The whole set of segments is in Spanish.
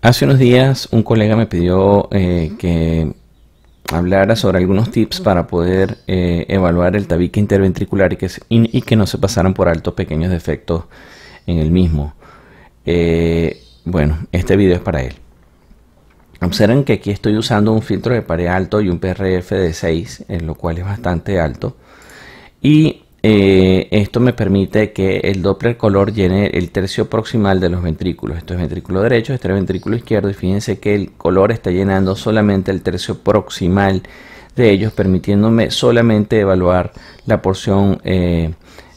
Hace unos días un colega me pidió eh, que hablara sobre algunos tips para poder eh, evaluar el tabique interventricular y que, no se pasaran por alto pequeños defectos en el mismo. Eh, bueno, este video es para él. Observen que aquí estoy usando un filtro de pared alto y un PRF de 6, en lo cual es bastante alto. Y eh, esto me permite que el Doppler color llene el tercio proximal de los ventrículos. Esto es ventrículo derecho, este es ventrículo izquierdo y fíjense que el color está llenando solamente el tercio proximal de ellos, permitiéndome solamente evaluar la porción eh,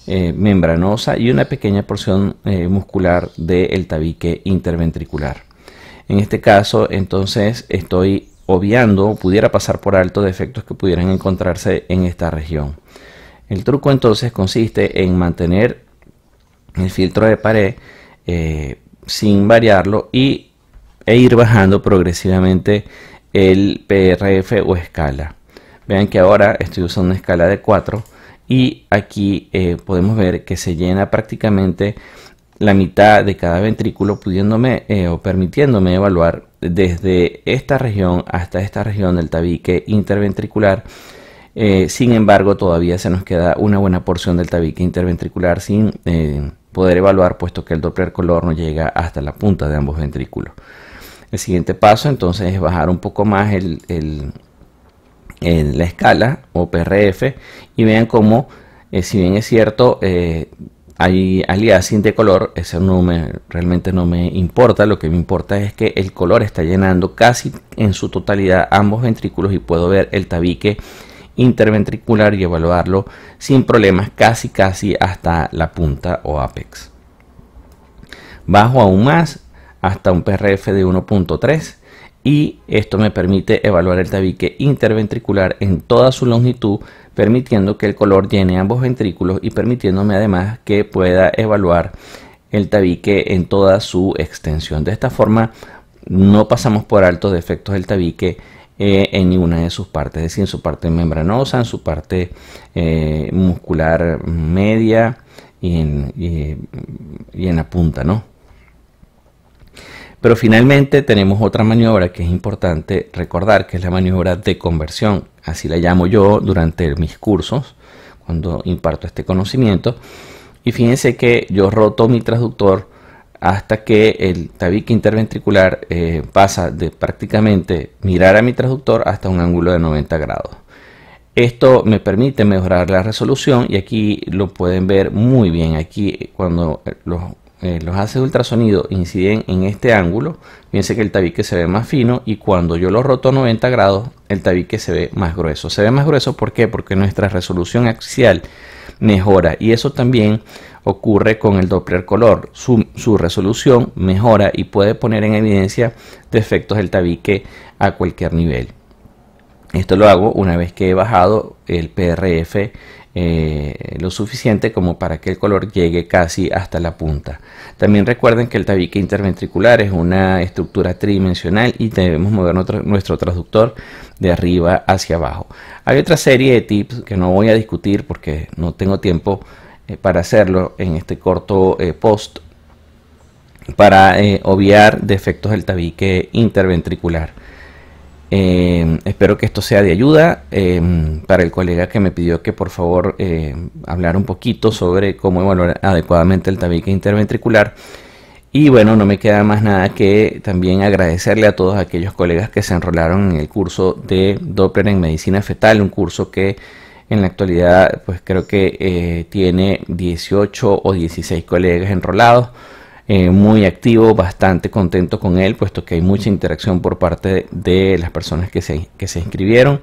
eh, membranosa y una pequeña porción muscular del tabique interventricular. En este caso, entonces, estoy obviando, pudiera pasar por alto defectos que pudieran encontrarse en esta región. El truco entonces consiste en mantener el filtro de pared eh, sin variarlo y, e ir bajando progresivamente el PRF o escala. Vean que ahora estoy usando una escala de 4 y aquí eh, podemos ver que se llena prácticamente la mitad de cada ventrículo pudiéndome eh, o permitiéndome evaluar desde esta región hasta esta región del tabique interventricular eh, sin embargo, todavía se nos queda una buena porción del tabique interventricular sin eh, poder evaluar, puesto que el Doppler color no llega hasta la punta de ambos ventrículos. El siguiente paso entonces es bajar un poco más el, la escala o PRF y vean cómo, eh, si bien es cierto, hay aliasing de color, ese no me, realmente no me importa, lo que me importa es que el color está llenando casi en su totalidad ambos ventrículos y puedo ver el tabique interventricular y evaluarlo sin problemas casi casi hasta la punta o apex. Bajo aún más hasta un PRF de 1.3 y esto me permite evaluar el tabique interventricular en toda su longitud, permitiendo que el color llene ambos ventrículos y permitiéndome además que pueda evaluar el tabique en toda su extensión. De esta forma no pasamos por altos defectos del tabique eh, en ninguna de sus partes, es decir, en su parte membranosa, en su parte eh, muscular media y en, la punta, ¿no? Pero finalmente tenemos otra maniobra que es importante recordar, que es la maniobra de conversión. Así la llamo yo durante mis cursos, cuando imparto este conocimiento. Y fíjense que yo roto mi traductor hasta que el tabique interventricular eh, pasa de prácticamente mirar a mi transductor hasta un ángulo de 90 grados. Esto me permite mejorar la resolución y aquí lo pueden ver muy bien. Aquí eh, cuando eh, los, haces de ultrasonido inciden en este ángulo, fíjense que el tabique se ve más fino y cuando yo lo roto a 90 grados, el tabique se ve más grueso. Se ve más grueso ¿por porque nuestra resolución axial mejora y eso también ocurre con el Doppler color. Su, su, resolución mejora y puede poner en evidencia defectos del tabique a cualquier nivel. Esto lo hago una vez que he bajado el PRF eh, lo suficiente como para que el color llegue casi hasta la punta. También recuerden que el tabique interventricular es una estructura tridimensional y debemos mover nuestro, transductor de arriba hacia abajo. Hay otra serie de tips que no voy a discutir porque no tengo tiempo eh, para hacerlo en este corto eh, post para obviar defectos del tabique interventricular. Em, espero que esto sea de ayuda em, para el colega que me pidió que por favor eh, em, hablar un poquito sobre cómo evaluar adecuadamente el tabique interventricular. Y bueno, no me queda más nada que también agradecerle a todos aquellos colegas que se enrolaron en el curso de Doppler en medicina fetal, un curso que en la actualidad pues creo que eh, tiene 18 o 16 colegas enrolados. Eh, muy activo, bastante contento con él, puesto que hay mucha interacción por parte de las personas que se, inscribieron.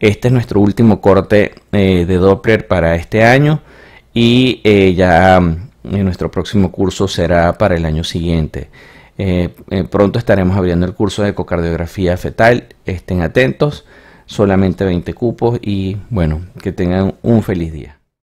Este es nuestro último corte eh, de Doppler para este año y eh, ya mm, nuestro próximo curso será para el año siguiente. pronto estaremos abriendo el curso de ecocardiografía fetal, estén atentos, solamente 20 cupos y bueno, que tengan un feliz día.